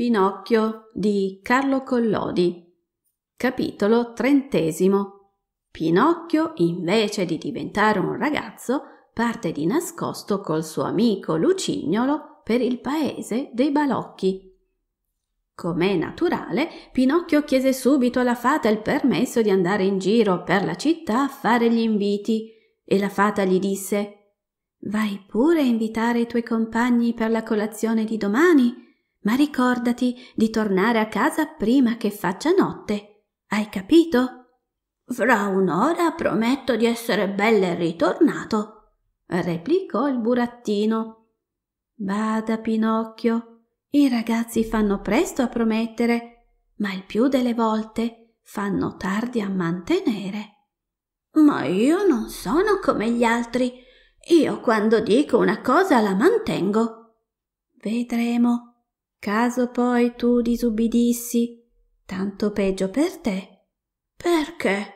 Pinocchio di Carlo Collodi. Capitolo trentesimo. Pinocchio, invece di diventare un ragazzo, parte di nascosto col suo amico Lucignolo per il paese dei balocchi. Com'è naturale, Pinocchio chiese subito alla fata il permesso di andare in giro per la città a fare gli inviti e la fata gli disse Vai pure a invitare i tuoi compagni per la colazione di domani ma ricordati di tornare a casa prima che faccia notte. Hai capito? Fra un'ora prometto di essere belle ritornato, replicò il burattino. Bada, Pinocchio, i ragazzi fanno presto a promettere, ma il più delle volte fanno tardi a mantenere. Ma io non sono come gli altri. Io quando dico una cosa la mantengo. Vedremo Caso poi tu disubbidissi, tanto peggio per te. Perché?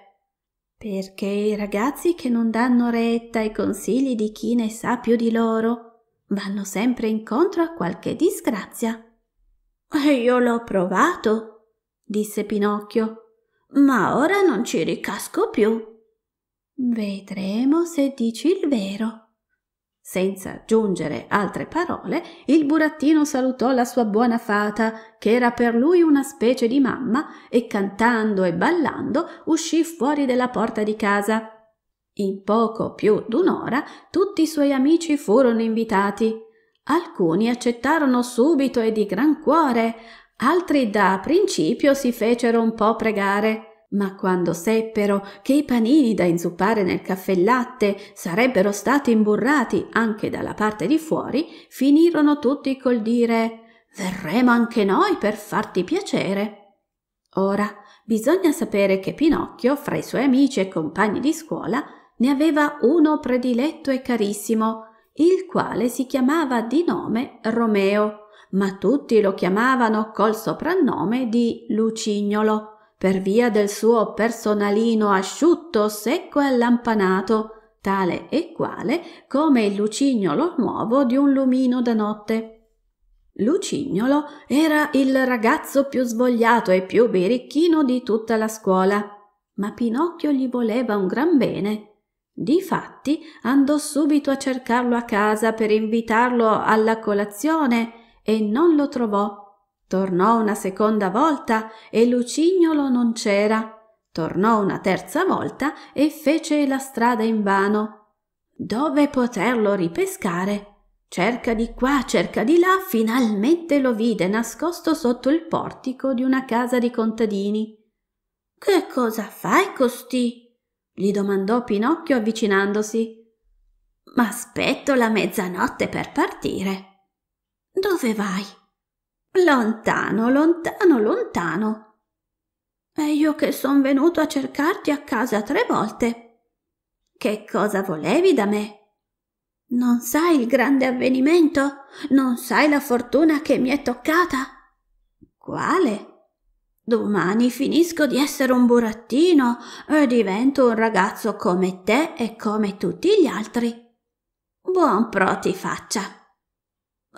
Perché i ragazzi che non danno retta ai consigli di chi ne sa più di loro vanno sempre incontro a qualche disgrazia. E io l'ho provato, disse Pinocchio, ma ora non ci ricasco più. Vedremo se dici il vero, senza aggiungere altre parole, il burattino salutò la sua buona fata, che era per lui una specie di mamma, e cantando e ballando uscì fuori della porta di casa. In poco più d'un'ora tutti i suoi amici furono invitati. Alcuni accettarono subito e di gran cuore, altri da principio si fecero un po' pregare. Ma quando seppero che i panini da inzuppare nel caffè latte sarebbero stati imburrati anche dalla parte di fuori, finirono tutti col dire Verremo anche noi per farti piacere. Ora, bisogna sapere che Pinocchio, fra i suoi amici e compagni di scuola, ne aveva uno prediletto e carissimo, il quale si chiamava di nome Romeo, ma tutti lo chiamavano col soprannome di Lucignolo per via del suo personalino asciutto, secco e allampanato, tale e quale come il lucignolo nuovo di un lumino da notte. Lucignolo era il ragazzo più svogliato e più birichino di tutta la scuola, ma Pinocchio gli voleva un gran bene. Difatti andò subito a cercarlo a casa per invitarlo alla colazione e non lo trovò Tornò una seconda volta e Lucignolo non c'era. Tornò una terza volta e fece la strada invano. Dove poterlo ripescare? Cerca di qua, cerca di là, finalmente lo vide nascosto sotto il portico di una casa di contadini. Che cosa fai costì? gli domandò Pinocchio avvicinandosi. Ma aspetto la mezzanotte per partire. Dove vai? lontano, lontano, lontano. E io che son venuto a cercarti a casa tre volte. Che cosa volevi da me? Non sai il grande avvenimento? Non sai la fortuna che mi è toccata? Quale? Domani finisco di essere un burattino e divento un ragazzo come te e come tutti gli altri. Buon pro ti faccia.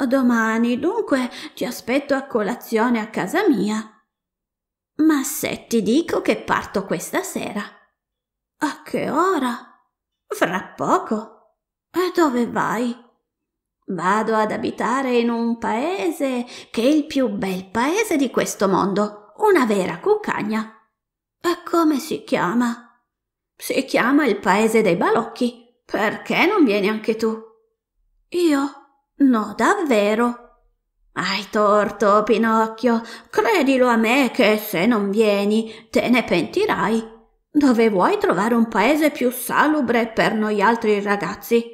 Domani, dunque, ti aspetto a colazione a casa mia. Ma se ti dico che parto questa sera. A che ora? Fra poco. E dove vai? Vado ad abitare in un paese che è il più bel paese di questo mondo, una vera cuccagna. E come si chiama? Si chiama il paese dei balocchi. Perché non vieni anche tu? Io? No, davvero. Hai torto, Pinocchio. Credilo a me che se non vieni te ne pentirai. Dove vuoi trovare un paese più salubre per noi altri ragazzi?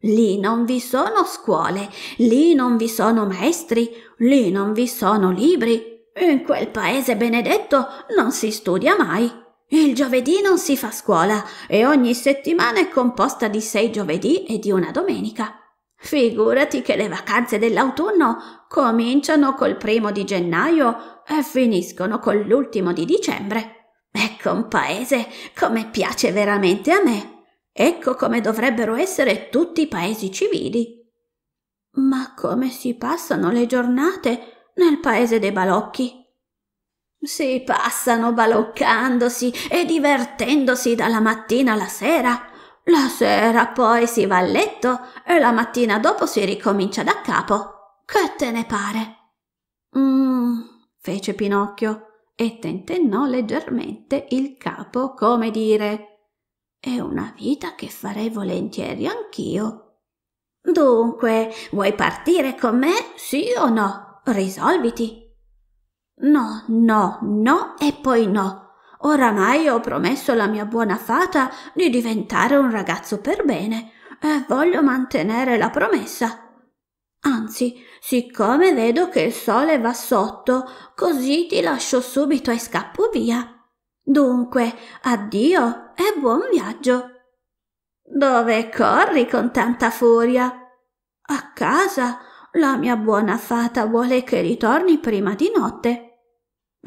Lì non vi sono scuole, lì non vi sono maestri, lì non vi sono libri. In quel paese benedetto non si studia mai. Il giovedì non si fa scuola e ogni settimana è composta di sei giovedì e di una domenica. Figurati che le vacanze dell'autunno cominciano col primo di gennaio e finiscono con l'ultimo di dicembre. Ecco un paese come piace veramente a me. Ecco come dovrebbero essere tutti i paesi civili. Ma come si passano le giornate nel paese dei balocchi? Si passano baloccandosi e divertendosi dalla mattina alla sera la sera poi si va a letto e la mattina dopo si ricomincia da capo. Che te ne pare? Mmm, fece Pinocchio e tentennò leggermente il capo, come dire È una vita che farei volentieri anch'io. Dunque, vuoi partire con me, sì o no? Risolviti. No, no, no e poi no. Oramai ho promesso alla mia buona fata di diventare un ragazzo per bene e voglio mantenere la promessa. Anzi, siccome vedo che il sole va sotto, così ti lascio subito e scappo via. Dunque, addio e buon viaggio. Dove corri con tanta furia? A casa. La mia buona fata vuole che ritorni prima di notte.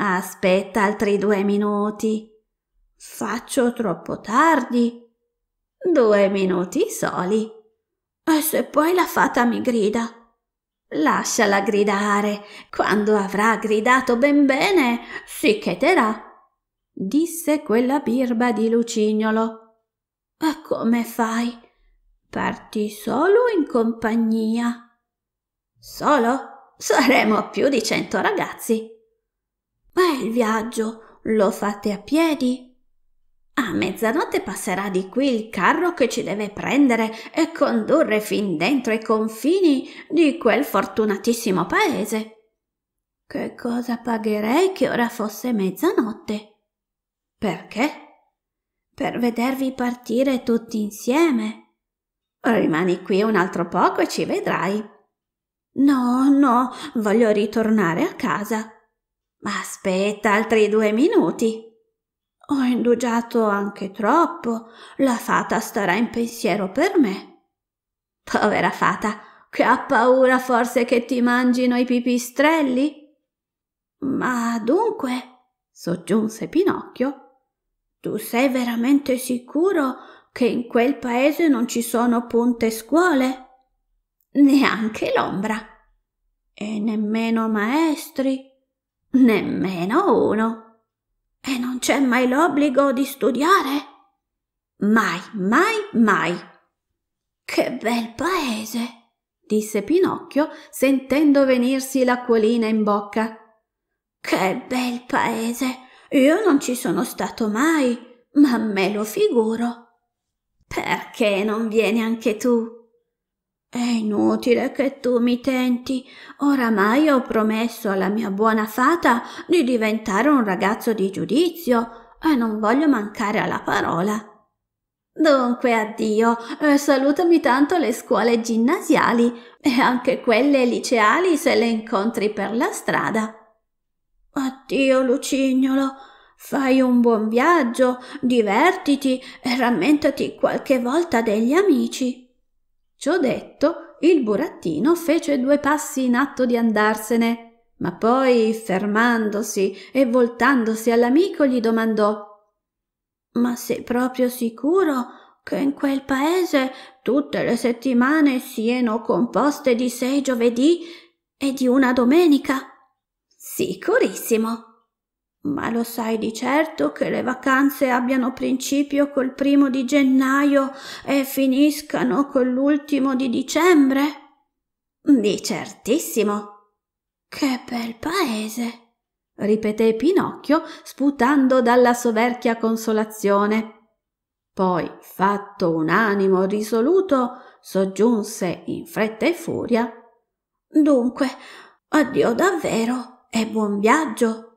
Aspetta altri due minuti. Faccio troppo tardi. Due minuti soli. E se poi la fata mi grida? Lasciala gridare. Quando avrà gridato ben bene, si cheterà. Disse quella birba di lucignolo. E come fai? Parti solo in compagnia. Solo? Saremo più di cento ragazzi. Ma il viaggio lo fate a piedi? A mezzanotte passerà di qui il carro che ci deve prendere e condurre fin dentro i confini di quel fortunatissimo paese. Che cosa pagherei che ora fosse mezzanotte? Perché? Per vedervi partire tutti insieme. Rimani qui un altro poco e ci vedrai. No, no, voglio ritornare a casa. Ma aspetta altri due minuti. Ho indugiato anche troppo. La fata starà in pensiero per me. Povera fata, che ha paura forse che ti mangino i pipistrelli? Ma dunque, soggiunse Pinocchio, tu sei veramente sicuro che in quel paese non ci sono punte scuole? Neanche l'ombra. E nemmeno maestri. Nemmeno uno. E non c'è mai l'obbligo di studiare? Mai, mai, mai. Che bel paese! disse Pinocchio, sentendo venirsi l'acquolina in bocca. Che bel paese! Io non ci sono stato mai, ma me lo figuro. Perché non vieni anche tu? È inutile che tu mi tenti. Oramai ho promesso alla mia buona fata di diventare un ragazzo di giudizio e non voglio mancare alla parola. Dunque, addio, e eh, salutami tanto le scuole ginnasiali e anche quelle liceali se le incontri per la strada. Addio, Lucignolo. Fai un buon viaggio, divertiti e rammentati qualche volta degli amici. Ciò detto, il burattino fece due passi in atto di andarsene, ma poi, fermandosi e voltandosi all'amico, gli domandò Ma sei proprio sicuro che in quel paese tutte le settimane siano composte di sei giovedì e di una domenica? Sicurissimo, ma lo sai di certo che le vacanze abbiano principio col primo di gennaio e finiscano con l'ultimo di dicembre? Di certissimo. Che bel paese! ripeté Pinocchio, sputando dalla soverchia consolazione. Poi, fatto un animo risoluto, soggiunse in fretta e furia Dunque, addio davvero e buon viaggio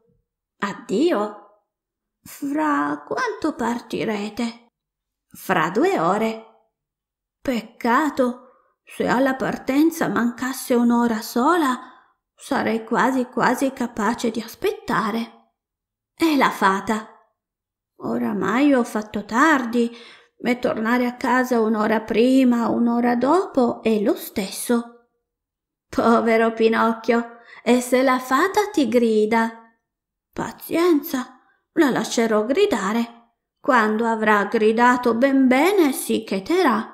addio fra quanto partirete fra due ore peccato se alla partenza mancasse un'ora sola sarei quasi quasi capace di aspettare e la fata oramai ho fatto tardi e tornare a casa un'ora prima un'ora dopo è lo stesso povero pinocchio e se la fata ti grida Pazienza, la lascerò gridare. Quando avrà gridato ben bene si cheterà.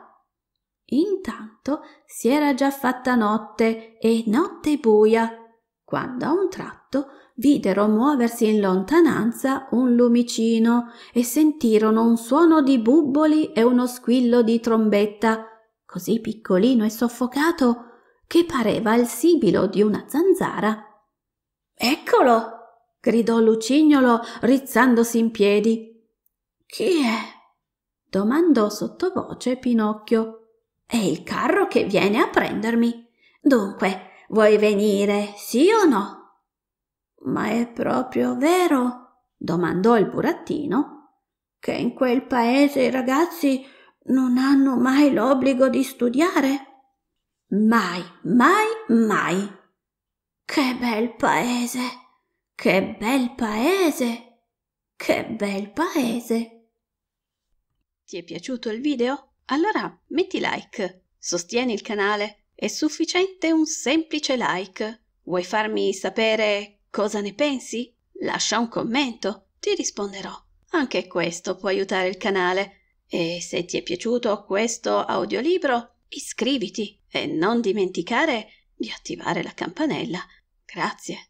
Intanto si era già fatta notte e notte buia, quando a un tratto videro muoversi in lontananza un lumicino e sentirono un suono di bubboli e uno squillo di trombetta, così piccolino e soffocato che pareva il sibilo di una zanzara. Eccolo! gridò Lucignolo rizzandosi in piedi. Chi è? domandò sottovoce Pinocchio. È il carro che viene a prendermi. Dunque, vuoi venire, sì o no? Ma è proprio vero? domandò il burattino, che in quel paese i ragazzi non hanno mai l'obbligo di studiare? Mai, mai, mai. Che bel paese! Che bel paese! Che bel paese! Ti è piaciuto il video? Allora metti like, sostieni il canale, è sufficiente un semplice like. Vuoi farmi sapere cosa ne pensi? Lascia un commento, ti risponderò. Anche questo può aiutare il canale. E se ti è piaciuto questo audiolibro, iscriviti e non dimenticare di attivare la campanella. Grazie.